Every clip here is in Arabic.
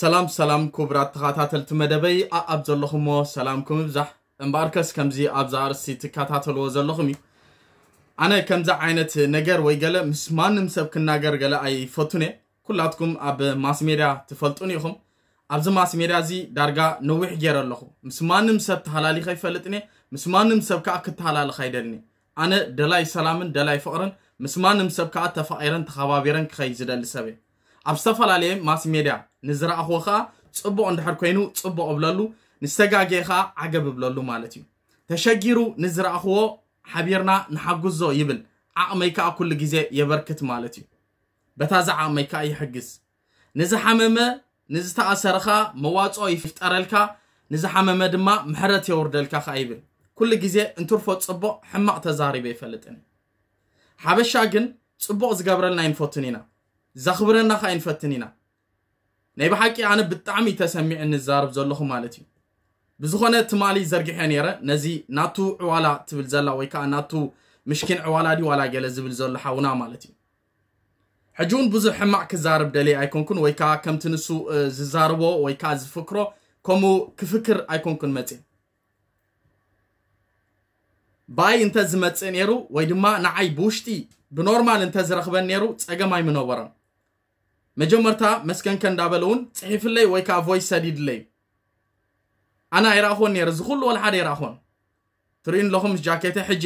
ሰላም ሰላም ክቡራት ተኸታተልቲ መደበይ ኣኣብ ዘለኹሞ ሰላም ክምብዛሕ እምበኣር ከስ ከምዚ ኣብዛ ኣርሲ ትከታተልዎ ዘለኹም እዩ ኣነ ከምዚ ዓይነት ነገር ወይ ገለ ምስ ማንም ሰብ ክናገር ገለ ኣይፈቱን እየ ኩላትኩም ኣብ ማስ ሜድያ ትፈልጡን ኢኹም ኣብዚ ማስ ሜድያ እዚ ዳርጋ ነዊሕ ገይረ ኣለኹ ምስ ማንም ሰብ ተሃላሊኸ ይፈልጥን እየ ምስ ማንም ሰብ ከዓ ክተሃላልኸ ይደልኒ ኣነ ደላይ ሰላምን ደላይ ፍቕርን ምስ ማንም ሰብ ከዓ ተፋቒረን ተኸባቢረን ክኸይ ዝደሊ ሰብ እየ ኣብ ዝተፈላለየ ማስ ሜድያ ንዝረኣኽቦ ከዓ ፅቡቅ እንድሕር ኮይኑ ፅቡቅ እብለሉ ንዝተጋገየ ከዓ ዓገብ እብለሉ ማለት እዩ ተሸጊሩ ንዝረኣኽቦ ሓቢርና ንሓጉዞ ይብል ዓቕመይ ከዓ ኩሉ ግዜ የበርክት ማለት እዩ በታ ዛ ዓቕመይ ከዓ ይሕግዝ ንዝሓመመ ንዝተኣሰረኻ መዋፅኦ ይፍጠረልካ ንዝሓመመ ድማ ምሕረት የወርደልካ ከዓ ይብል ኩሉ ግዜ እንትርፎ ፅቡቅ ሕማቅ ተዛሪበ ይፈልጥን ሓበሻ ግን ፅቡቅ ዝገብረልና ይንፈትን ኢና ዘኽብረና ኸ ኣይንፈትን ኢና ናይ ብሓቂ ኣነ ብጣዕሚ ተሰሚዕ ንዛርብ ዘለኹ ማለት እዩ ብዝኾነ ትማሊ ዘርጊሐ ነይረ ነዚ ናቱ ዕዋላ ትብል ዘላ ወይ ከዓ ናቱ ምሽኪን ዕዋላ ድዩ ዋላ ገለ ዝብል ዘሎ ሓውና ማለት እዩ ሕጂ እውን ብዙሕ ሕማቅ ክዛርብ ደልየ ኣይኮንኩን ወይ ከዓ ከምቲ ንሱ ዝዛርቦ ወይ ከዓ ዝፍክሮ ከምኡ ክፍክር ኣይኮንኩን መፅእ ባይ እንተ ዝመፅእ ነይሩ ወይ ድማ ንዓይ ብውሽጢ ብኖርማል እንተ ዝረኽበን ነይሩ ፀገም ኣይምነበረን መጀመርታ መስከንከ እንዳበለውን ፅሒፍለይ ወይ ከዓ ቮይስ ሰዲድለይ ኣና ይራኾን ነረ እዚ ኩሉ ወልሓደ ይራኾን ትሪኢ ኣለኹም ምስ ጃኬተ ሕጂ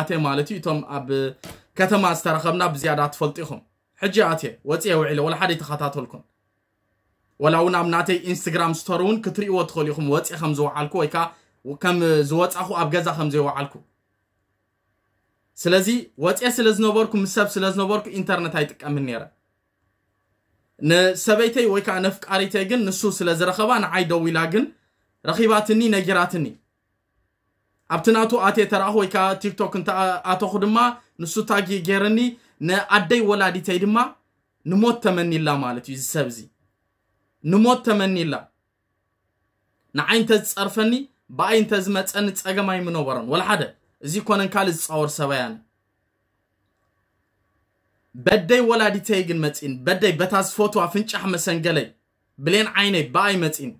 ኣትየ ማለት እዩ እቶም ኣብ ከተማ ዝተረኸብና ብዝያዳ ትፈልጡ ኢኹም ሕጂ ኣትየ ወፅየ ውዒለ ወላሓደ ይተኸታተልኩን ወላ እውን ኣብ ናተይ ኢንስትግራም ስቶር እውን ክትሪእዎ ትኽእሉ ኢኹም ወፅእ ከም ዝወዓልኩ ወይ ከዓ ከም ዝወፃኹ ኣብ ገዛ ከም ዘይወዓልኩ ስለዚ ወፅየ ስለ ዝነበርኩ ምስ ሰብ ስለ ዝነበርኩ ኢንተርነት ኣይጥቀምን ነይረ ንሰበይተይ ወይ ከዓ ነፍቃሪተይ ግን ንሱ ስለ ዝረኸባ ንዓይ ደው ኢላ ግን ረኺባትኒ ነጊራትኒ ኣብቲ ናቱ ኣትየ ተረኣኹ ወይ ከዓ ቲክቶክ እንተኣተኹ ድማ ንሱ ታጊ ገይርኒ ንኣደይ ወላዲተይ ድማ ንሞት ተመኒላ ማለት እዩ ዝሰብ እዚ ንሞት ተመኒላ ንዓይ እንተ ዝፀርፈኒ ብኣይ እንተ ዝመፀኒ ፀገማይ ምነበሮን ወላሓደ እዚ ኮነን ካልእ ዝፃወር ሰበያነ بدي ولادي تيجن متين بدي بتاز فوتو عفنش أحمد سنجلي بلين عيني باي متين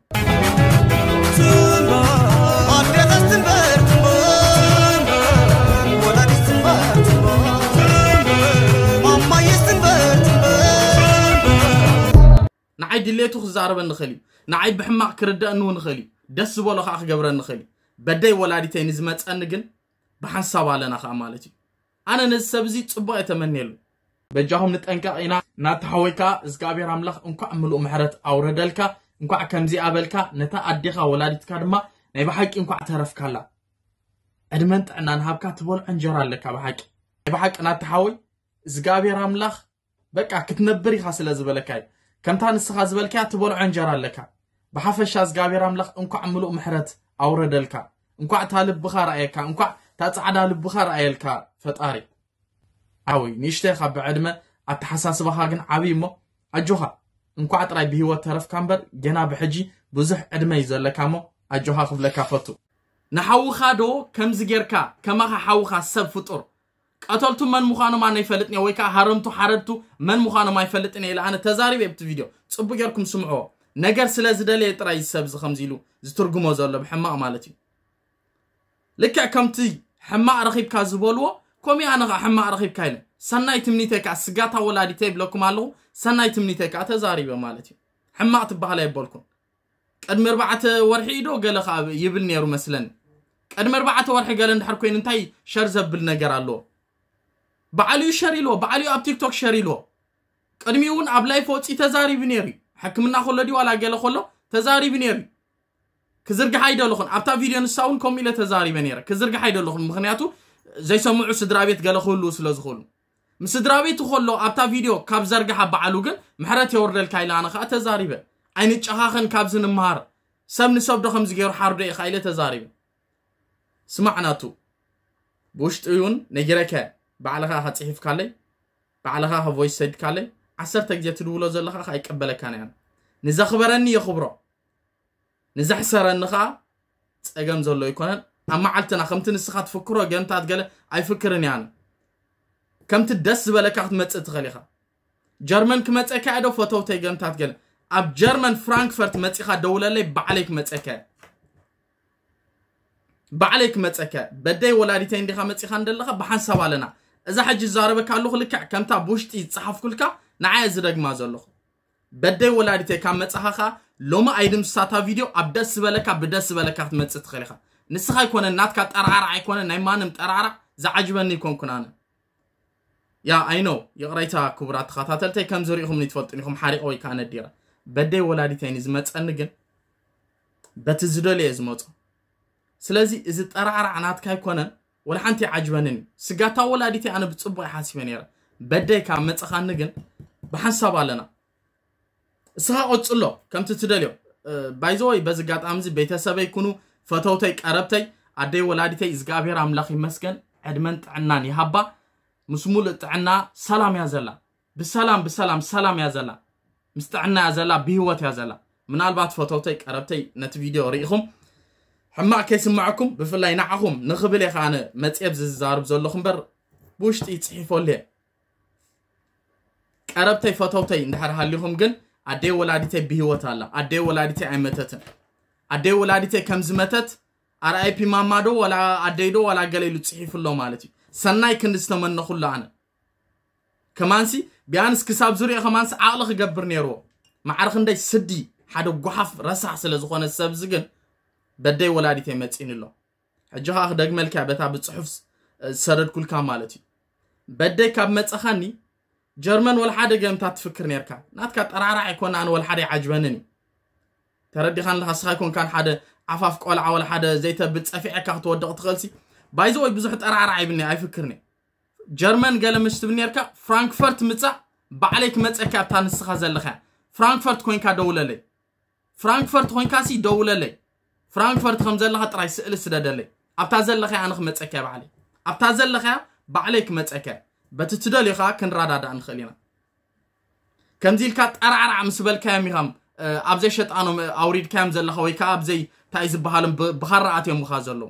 نعيد اللي دليتو خزارة بنخلي نعيد بحماق كردا أنو نخلي دس بولو خاخ قبرا نخلي بدي ولادي تيني زمت أنقن بحنصاب علينا خامالتي أنا نسبزي تصبع يتمنيلو በጃሆም ንጠንቀቕ ኢና እናተሓወይካ እግዚኣብሔር ኣምላኽ እንኳዕ ምሉእ ምሕረት ኣውረደልካ እንኳዕ ከምዚ ኣበልካ ነታ ኣዴኻ ወላዲትካ ድማ ናይ ብሓቂ እንኳዕ ተረፍካላ ዕድመን ጥዕና ንሃብካ ትበልዖ እንጀራ ኣለካ ብሓቂ ናይ ብሓቂ እናተሓወይ እግዚኣብሔር ኣምላኽ በቃ ክትነብር ኢኻ ስለ ዝበለካ እዩ ከምታ ንስኻ ዝበልከያ ትበልዖ እንጀራ ኣለካ ብሓፈሻ እግዚኣብሔር ኣምላኽ እንኳዕ ምሉእ ምሕረት ኣውረደልካ እንኳዕ እታ ልብኻ ረኣየካ እንኳዕ እታ ፃዕዳ ልብኻ ረኣየልካ ፈጣሪ ዓወዩ ንእሽተይ ካብ ብዕድመ ኣተሓሳስባኻ ግን ዓብይ እሞ ኣጆኻ እንኳዕ ጥራይ ብሂወት ተረፍካ እምበር ገና ብሕጂ ብዙሕ ዕድመ እዩ ዘለካ እሞ ኣጆኻ ክብለካ ፈቱ ንሓውኻ ዶ ከምዚ ጌርካ ከማኻ ሓውኻ ሰብ ፍጡር ቀተልቱ መን ምዃኖም ኣነ ይፈልጥን እየ ወይ ከዓ ሃረምቱ ሓረድቱ መን ምዃኖም ኣይፈልጥን እየ ኢለ ኣነ ተዛሪበ ብቲ ቪድዮ ፅቡቅ ጌርኩም ስምዕዎ ነገር ስለ ዝደለየ ጥራይ ሰብ ዚ ከምዚ ኢሉ ዝትርጉሞ ዘሎ ብሕማቕ ማለት እዩ ልክዕ ከምቲ ሕማቕ ረኺብካ ዝበልዎ ከምኡ ኣነ ኣነኻ ሕማቕ ረኺብካ ኢለ ሰናይ ትምኒተይ ከዓ ስጋታ ወላዲተ ይብለኩም ኣለኹ ሰናይ ትምኒተይ ከዓ ተዛሪበ ማለት እዩ ሕማቕ ትበሃል ኣይበልኩም ቅድሚ ኣርባዕተ ወርሒ ዶ ገለ ከዓ ይብል ነይሩ መስለኒ ቅድሚ ኣርባዕተ ወርሒ ገለ እንድሕር ኮይኑ እንታይ ሸር ዘብል ነገር ኣለዎ በዓልዩ ሸር ኢልዎ በዓልዩ ኣብ ቲክቶክ ሸር ኢልዎ ቅድሚ እውን ኣብ ላይፍ ወፂ ተዛሪቡ ነይሩ እዩ ሕክምና ከሎ ድ ዋላ ገለ ከሎ ተዛሪቡ ነይሩ እዩ ክዝርግሓ ይደለኹን ኣብታ ቪድዮ ንሳ እውን ከምኡ ኢለ ተዛሪበ ነረ ክዝርግሓ ይደለኹን ምክንያቱ ዘይሰምዑ ስድራ ቤት ገለ ክህሉ ስለ ዝኽእሉ ምስ ስድራ ቤቱ ከሎ ኣብታ ቪድዮ ካብ ዘርግሓ በዓሉ ግን ምሕረት የወርደልካ ኢለ ኣነ ከዓ ተዛሪበ ዓይነ ጨኻኽን ካብ ዝንምሃር ሰብ ንሰብ ዶ ከምዚ ገይሩ ሓርዶ ኢኻ ኢለ ተዛሪበ ስማዕ ናቱ ብውሽጢ እውን ነጊረከ ባዕልኻ ከፅሒፍካለይ ባዕልኻ ከቮይስ ሰድካለይ ዓሰርተ ግዜ ትድውሎ ዘለካ ከ ይቀበለካ እያ ንዘኽበረኒ የኽብሮ ንዘሕሰረኒ ከዓ ፀገም ዘሎ ይኮነን اما علتنا خمتن السخات فكرة جنت قال اي فكرني انا كم تدس بلك اخت متى تخليها جرمن كمتى كعدو فتو تي جنت قال اب جرمن فرانكفورت متى خا دولة لي بعليك متى كا بعليك متى كا بدي ولادتين دي خا متى خا ندلخا بحسب علينا اذا حج زاربك الله لك كمتا بوشتي تصحف كلك نعاي زرق ما زلخ بدي ولادتي كم متى خا ما ايدم ساتا فيديو اب دس بلك اب دس بلك اخت متى تخليها ንስኻ ይኮነ ናትካ ጠራራ ኣይኮነ ናይ ማንም ጠራራ ዝዓጅበኒ ይኮንኩን ኣነ ያ ኣይኖ የቕረይታ ክቡራት ተኸታተልተይ ከም ዘሪኢኹምኒ ትፈልጡን ኢኹም ሓሪቆ ወይ ከዓ ነዲረ በደይ ወላዲተይኒ ዝመፀኒ ግን በቲ ዝደልየ ዝመፁ ስለዚ እዚ ጠራዕራዕ ናትካ ይኮነን ወላ ሓንቲ ይዓጅበንን እዩ ስጋታ ወላዲተይ ኣነ ብፅቡቅ ይሓሲበ ነረ በደይ ካብ መፅኻኒ ግን ብሓንሳብ ኣለና እስኻ ቆፅሎ ከምቲ ትደልዮ ባይዘወይ በዚ ጋጣምዚ ቤተሰበይ ኩኑ فتوتي قربتي عدي ولادتي إزقابير أملاخي مسكن عدمن تعنان يهبا مسمول تعنا سلام يا زلا بسلام بسلام سلام يا زلا مستعنا يا زلا بهوت يا زلا من البات فتوتي قربتي نت فيديو ريخم حماع كيسمعكم بفلاي نعخم نخبل يا خانه متيب زارب زلخم بر بوشت يتصحيفو ليه ቀረብተይ ፈተውተይ جن ሃሊኹም ግን ኣደይ ወላዲተይ ብሂወት ኣላ ኣደይ ወላዲተይ ኣይመተትን أدي ولادتي كم زمتت أرى أي بي ماما دو ولا أدي دو ولا قليل تصحيف الله مالتي سناي كندس تمن نخل أنا كمانسي بيانس كساب زوري كمانس عقلك جبر نيرو ما عرف ندي سدي حدا قحف رسع سلزخون السبزقن بدي ولادتي متين الله حجها أخدق ملكة بتاع بتصحف سرد كل كمالتي بدي كاب متأخني جرمن ولا حدا تفكر نيركا ناتكات أرعرع يكون عن ولا حدا ተረዲኻን ለሃስኻ ይኮን ካን ሓደ ዓፋፍ ቆልዓ ወላ ሓደ ዘይተብል ፀፊዐካ ክትወድቕ ትኽእልሲ ባይዘ ወይ ብዙሕ ጠራርዓ ይብኒ ኣይፍክርኒ ጀርመን ገለ ምስ ትብል ነርካ ፍራንክፈርት ምፃእ ባዕለይ ክመፀካ ኣብታ ንስኻ ዘለኻ ፍራንክፈርት ኮይንካ ደውለለይ ፍራንክፈርት ኮይንካ ሲ ደውለለይ ፍራንክፈርት ከም ዘለኻ ጥራይ ስእሊ ስደደለይ ኣብታ ዘለኸ ኣነ ክመፀካ ባዕለይ ኣብታ ዘለኸ ባዕለይ ክመፀከ በቲ ትደልዩ ከዓ ክንረዳዳእ ንኽእል ኢና ከምዚ ኢልካ ጠራርዓ ምስ በልካዮም ኢኻ ኣብዘይ ሸጣኖም ኣውሪድካዮም ዘለኻ ወይ ከዓ ኣብዘይ እንታይ ዝበሃሎም ብሃረዓት እዮም ምኻ ዘሎ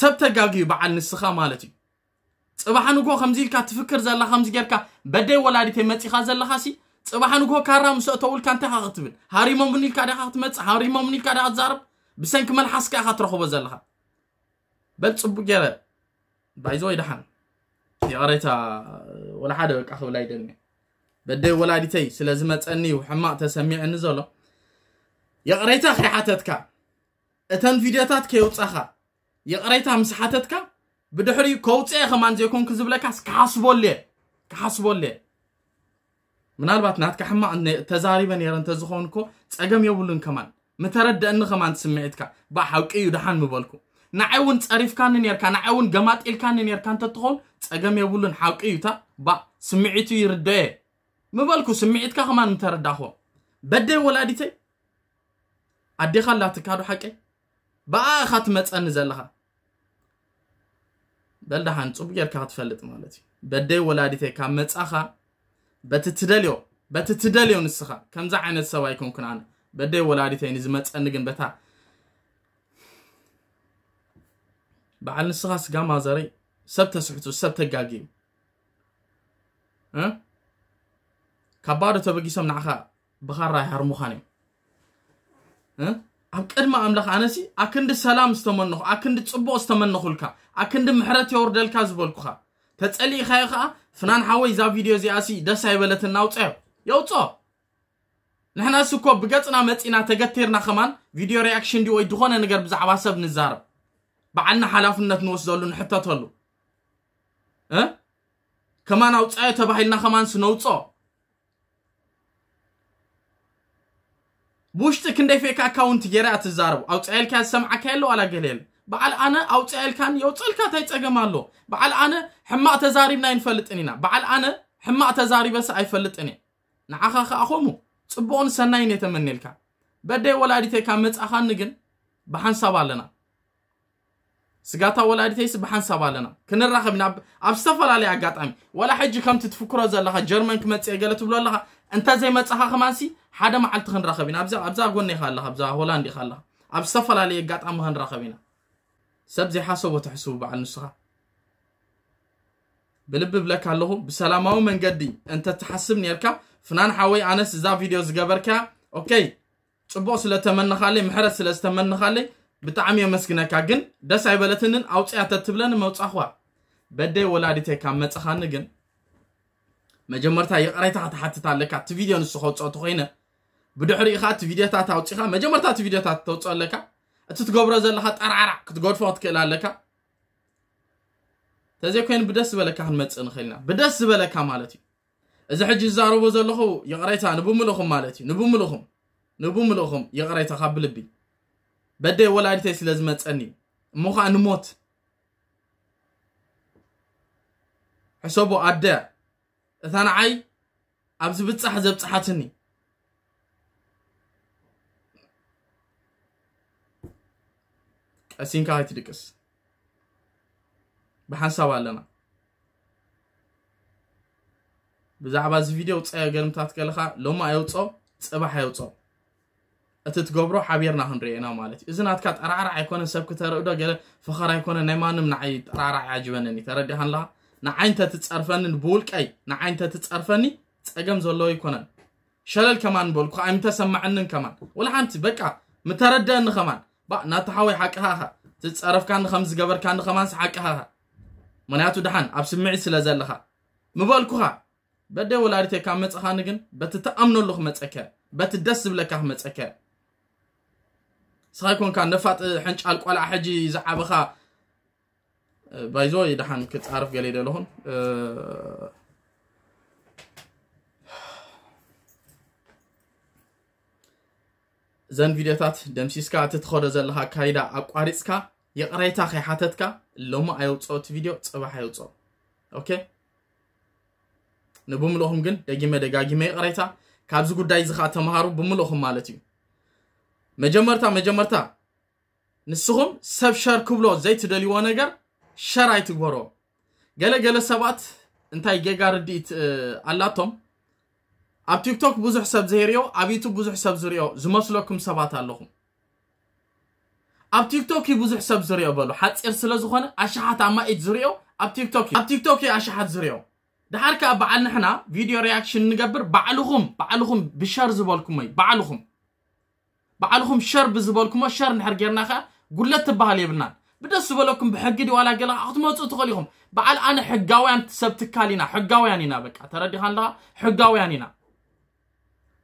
ሰብ ተጋግዩ በዓል ንስኻ ማለት እዩ ፅባሕ ንግሆ ከምዚ ኢልካ ትፍክር ዘላ ከምዚ ጌርካ በደይ ወላዲተይ መፂኻ ዘለኻ ሲ ፅባሕ ንግሆ ካራ ምስ እተውልካ እንታይ ካ ክትብል ሃሪሞምን ኢልካ ዲኻ ክትመፅእ ሃሪሞምን ኢልካ ዲኻ ትዛርብ ብሰንኪ መልሓስካ ኢኻ ትረኽቦ ዘለኻ በል ፅቡቅ ጌረ ባይዞ ወይ ድሓን የቐሬታ ወላ ሓደ በቃ ክብላ ይደልኒ بدي ولادتي سلازمة أني وحما يا النزلو يقريتا حاتتك أتن فيديوتات كيوت أخا يا يقريتا مسحاتتك بدحري كوت أخا ما عندي يكون كذب لك كحاسبو بولي كحاسبو بولي من أربعة نات حما أن تزاريبا يرن تزخونكو تسأقم يولن كمان متردى أن خمان سمعتك بحوك إيو دحان مبالكو نعون تعرف كان نير كان نعون جمات إل كان نير كان تدخل تسأقم يولن حوك إيو تا با سمعتو يردوه مبالكو سمعتك خمان ترداه بدي ولادتي أدي خلا تكادو حقي با بآخات متأن زلها بل ده هنصب يرك هتفلت مالتي بدي ولادتي كان متأخا بتتدليو بتتدليو نسخا كم زعنا سوا يكون كنا بدي ولادتي نزمت أنجن بتها بعد نسخة سجام عزري سبت سحتو سبت جاجيم ها أه؟ ካባዶ ተበጊሶም ንዓኻ ብኻራይ ሃርሙኻን እዮም ኣብ ቅድሚ ኣምላኽ ኣነሲ ኣክንዲ ሰላም ዝተመንኹ ኣክንዲ ፅቡቕ ዝተመንኹልካ ኣክንዲ ምሕረት የወርደልካ ዝበልኩኻ ተጸሊእኻዮ ከዓ ፍናን ሓወይ እዛ ቪድዮ እዚኣሲ ደስ ኣይበለትን ናውፅዮ የውፅኦ ንሕና ስ እኮ ብገፅና መፂና ተገቲርና ኸማን ቪድዮ ሪኣክሽን ዲ ወይ ድኾነ ነገር ብዛዕባ ሰብ ንዛረብ በዓልና ሓላፍነት ንወስደሉ ንሕተተሉ ከማን ኣውፅዮ ተባሂልና ኸማን ስነውፅኦ بوشتك اندي فيك اكاونت يرات الزارو او تسألك السمعة كيلو على قليل بعل انا او تسألك ان يو تسألك تيتقم الله بعل انا حما تزاربنا ينفلت انينا بعل انا حما تزاري بس ايفلت اني نعخا خاخومو ፅቡቕን ሰናይን የተመኒልካ በደይ ወላዲተይ ካብ መፅእኻኒ ግን ብሓንሳብ ኣለና ስጋታ ወላዲተይስ ብሓንሳብ ኣለና ክንራኸብ ኣብ ዝተፈላለየ ኣጋጣሚ ወላ ሕጂ ከምቲ ትፍክሮ ዘለኻ ጀርመን ክመፅእ ገለ ትብሎ ኣለኻ انت زي ما تصحى خماسي حدا ما عالت خنرخبين ابزا ابزا قلنا خلا ابزا هولندي خلا اب سفلا لي قاط ام خنرخبين سب زي حسب وتحسب بعد نسخه بلب بلك الله بسلامه من قدي انت تحسبني يركا فنان حوي انس ذا فيديو زغبركا اوكي ጽቡቕ ስለተመንኻለይ ምሕረት ስለ ዝተመንኻለይ ብጣዕሚ የመስግነካ ግን ደስ ኣይበለትንን ኣውፅያተ ትብለኒ መውፃኽዋ በደይ ወላዲተይ ካብ መፅኻኒ ግን መጀመርታ የቀራይታ ክትሓትት ኣለካ እቲ ቪድዮ ንሱ ከውፅኦ ኮይነ ብድሕሪኡ ከዓ እቲ ቪድዮታት ኣውፂኢኻ መጀመርታ እቲ ቪድዮታት ተውፅኦ ኣለካ እቲ ትገብሮ ዘለካ ጠርዓራ ክትገድፎ ክትክእል ኣለካ ተዘይኮይኑ ብደስ ዝበለካ ክንመፅእ ንኽእል ኢና ብደስ ዝበለካ ማለት እዩ እዚ ሕጂ ዝዛረቦ ዘለኹ የቕረይታ ንብምልኹም ማለት እዩ ንብምልኹም ንብምልኹም የቕረይታ ካብ ብልቢ በደይ ወላዲተይ ስለ ዝመፀኒ እዩ እሞ ከዓ ንሞት ሕሰቦ ኣደ እታ ንዓይ ኣብዚ ብፃሕ ዘብፅሓትኒ ቀሲንካ ከይትድቅስ ብሓንሳብ ኣለና ብዛዕባ እዚ ቪድዮ ውፅአ ገርምታት ከለካ ሎማ የውፆ ፅባሕ የውፆ እቲ እትገብሮ ሓቢርና ክንሪአና ማለት እዩ እዚ ናትካ ጠራዕራዕ ኣይኮነን ሰብ ክተርእዶ ገለ ፍኸር ኣይኮነን ናይ ማንም ንዓይ ጠራዕራዕ ይዓጅበነኒ ተረዲኻን ለካ ንዓይንተ ትፀርፈኒ ብውልቀይ ንዓይንተ ትፀርፈኒ ፀገም ዘለዎ ይኮነን ሸለል ከማን በልኩ ኣይምተሰማዐንን ከማን ወላሓንቲ በቃ ምተረድአኒ ኸማን ባ ናተሓወይ ሓቂሃኸ ትፀረፍካኒ ከም ዝገበርካኒ ኸማንስ ሓቂሃኸ ምክንያቱ ድሓን ኣብ ስምዒት ስለ ዘለኻ ምበልኩኻ በደይ ወላዲተይ ካብ መፀኻኒ ግን በቲ ተኣምነሉ ክመፀከ በቲ ደስ ዝብለካ ክመፀከ ስኻ ይኮንካ ነፋጥ ሕንጫል ቆልዓ ሕጂ ዝዓበኻ ባይዞ የድሓን ክጻርፍ ገሌ ደለሆን እዘን ቪድዮታት ደምሲስካ እቲ ትኸዶ ዘለካ ካይዳ ኣቋሪፅካ የቕሬታ ከይሓተትካ ሎሚ ኣየውፅኦ እቲ ቪድዮ ፅባሕ ኣየውፅኦ ኦኬ ንብምልኹም ግን ደጊመ ደጋጊመ የቕሬታ ካብዚ ጉዳይ እዚ ከዓ ተምሃሩ ብምልኹም ማለት እዩ መጀመርታ መጀመርታ ንስኹም ሰብ ሸር ክብሎ ዘይትደልይዎ ነገር ሸራይት ጎሮ ገለገለ ሰባት እንታይ ጌጋ ርዲኢት ኣላቶም ኣብ ቲክቶክ ብዙሕ ሰብ ዝሄርዮ ኣብ ዩቱብ ብዙሕ ሰብ ዝርዮ ዝመስለኩም ሰባት ኣለኹም ኣብ ቲክቶክ ብዙሕ ሰብ ዝርዮ በሎ ሓፂር ስለ ዝኾነ ኣሸሓት ኣብ ማኢት ዝርዮ ኣብ ቲክቶክ ኣብ ቲክቶክ ኣሸሓት ዝርዮ ድሓር ከዓ በዓል ንሕና ቪድዮ ሪያክሽን ንገብር ባዕልኹም ባዕልኹም ብሸር ዝበልኩም ወይ ባዕልኹም ባዕልኹም ሸር ብዝበልኩሞ ሸር ንሕር ጌርና ከዓ ጉለት ትበሃል የብልናን بدس بلكم بحق ولا قلا أخطمت أتغليهم بعد أنا حقاويان تسبت كالينا حقاويانينا بك تردي هلا حقاويانينا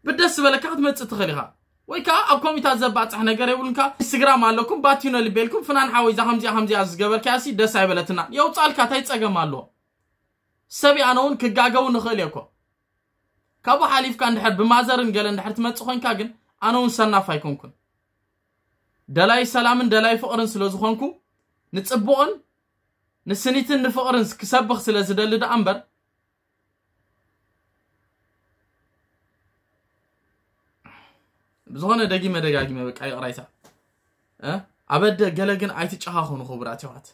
بدس بلك أخطمت أتغليها ويكا أبكم يتزبط إحنا قريب لنكا إنستغرام علىكم باتينا اللي بيلكم فنان حاوي زهمزي همزي أزجبر كاسي دس عبلتنا يو تصال كاتي تسجم الله سبي أنا ون كجاجو نخليكو كابو حليف كان دحر بمازرن قال إن دحر تمت سخن كاجن أنا ون سنا فايكم كن دلاي سلام دلاي فقرن سلوز خونكم ንጽቡቕን ንስኒትን ንፍቕርን ክሰብኽ ስለ ዝደሊ ደኣ እምበር ዝኾነ ደጊመ ደጋጊመ በቃ ይቕራይታ ኣበደ ገለ ግን ኣይትጨኻኹኑ ክቡራት ይዋት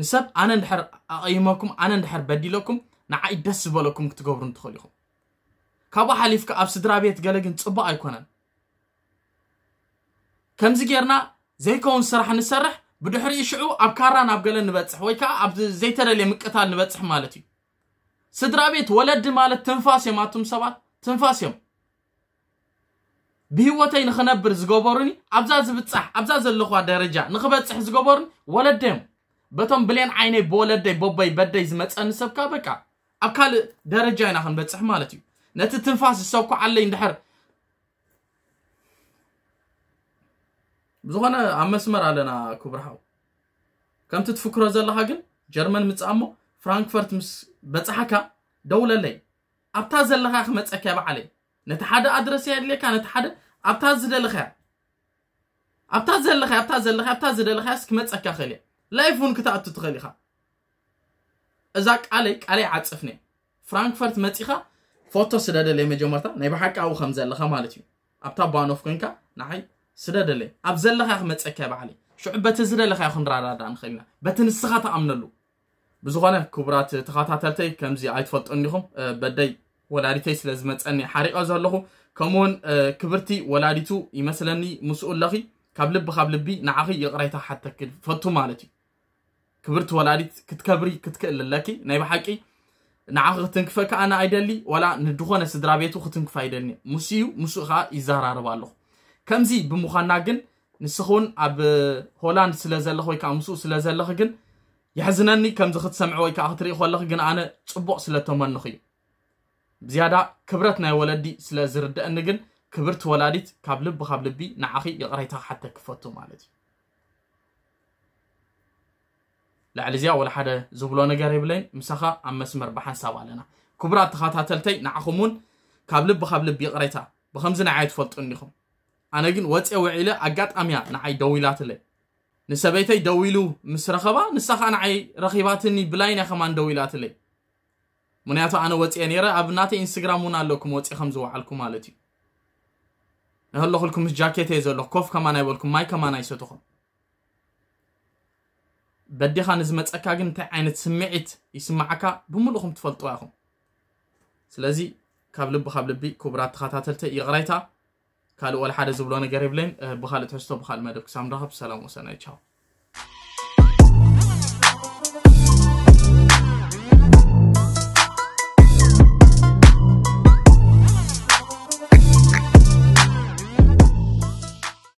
ንሰብ ኣነ እንድሕር ኣቐይመኩም ኣነ እንድሕር በዲለኩም ንዓይ ደስ ዝበለኩም ክትገብሩ እንትኽእል ኢኹም ካብኡ ሓሊፍካ ኣብ ስድራ ቤት ገለ ግን ፅቡቅ ኣይኮነን ከምዚ ጌርና ዘይከውን ስራሕ ንሰርሕ ብድሕሪ ሽዑ ኣብ ካራ ናብ ገለ ንበፅሕ ወይ ከዓ ኣብ ዘይተደለየ ምቅታል ንበፅሕ ማለት እዩ ስድራ ቤት ወለዲ ማለት ትንፋስ እዮም ኣቱም ሰባት ትንፋስ እዮም ብሂወተይ ንክነብር ዝገበሩኒ ኣብዛ ዝብፃሕ ኣብዛ ዘለኹዋ ደረጃ ንክበፅሕ ዝገበሩኒ ወለደ እዮም በቶም ብሌን ዓይነይ ብወለደይ ቦበይ በደይ ዝመፀኒ ሰብካ በቃ ኣብ ካልእ ደረጃ ኢና ክንበፅሕ ማለት እዩ ነቲ ትንፋስ ዝሰብኩ ዓለይ እንድሕር ዝኾነ ኣብ መስመር ኣለና ክቡርሓው ከምቲ ትፍክሮ ዘለካ ግን ጀርመን ምፅኣሞ ፍራንክፈርት ምስ በፅሓካ ደውለለይ ኣብታ ዘለካ ክመፀክያ በዓለይ ነቲ ሓደ ኣድረስ የድልየካ ነቲ ሓደ ኣብታ ዝደለኸያ ኣብታ ዘለኸ ኣብታ ዘለኸ ኣብታ ዝደለኸያስ ክመፀካ ክእል እየ ላይፍ እውን ክትኣቱ ትኽእል ኢኻ እዛ ቃለይ ቃለይ ዓፅፍኒ ፍራንክፈርት መፂኻ ፎቶ ስለ ደለየ መጀመርታ ናይ ብሓቂ ኣብኡ ከም ዘለኻ ማለት እዩ ኣብታ ባኖፍ ኮይንካ ንዓይ سردلي أبزل لك أخ متسكى بعلي شو بتزر لك يا خن رادا عن خلنا بتنسخة تأمن له كبرات تخاطع تلتي كم زي عيد فت بداي أه بدي ولا ريتي لازم تأني كمون كبرتي ولا ريتو يمثلني مسؤول لغي قبل بقبل بي نعقي يقريتا حتى كل فتو مالتي كبرت ولا ريت كتكبري كتكل لكي نيب حكي نعقي تنكفك أنا عيدلي ولا ندخون السدرابيتو ختنكف عيدلني مسيو مسخة إزار عربالله ከምዚ ብምዃና ግን ንስኹን ኣብ ሆላንድ ስለ ዘለኽ ወይ ከዓ ምስኡ ስለ ዘለኽ ግን ይሕዝነኒ ከምዚ ክትሰምዐ ወይ ከዓ ክትርኢ ከለኽ ግን ኣነ ፅቡቅ ስለተመንኹ እዩ ብዝያዳ ክብረት ናይ ወለዲ ስለ ዝርድአኒ ግን ክብርቲ ወላዲት ካብ ልቢ ካብ ልቢ ንዓኺ ይቕረይታ ሓተ ክፈቱ ማለት እዩ ላዕሊ እዚኣ ወላ ሓደ ዝብሎ ነገር የብለይን ምሳኻ ኣብ መስመር ብሓንሳብ ኣለና ክቡራት ተኸታተልተይ ንዓኹም እውን ካብ ልቢ ካብ ልቢ ይቕረይታ ብከምዚ ንዓይ ትፈልጡኒ ኢኹም أنا جن واتس أو عيلة أجد أميا نعي دويلات له نسبيتي دويلو مسرخبا نسخ أنا عي رخيباتني بلاين يا خمان دويلات له من يعطى أنا واتس يعني رأي أبناتي إنستغرام ونا لكم واتس خمسة وعلكم مالتي نهلا لكم جاكيت هذا لكوف كمان أي ولكم ماي كمان أي سوتهم بدي خان زمت أكاجن تعين سمعت يسمعك بملوكم تفلتوا لكم سلزي قبل بقبل بي كبرات خاتاتلته يغريتها كالو ولا حد زبلون قريب لين بخال تحسو بخال مدوك سام رهب سلام وسنة تشاو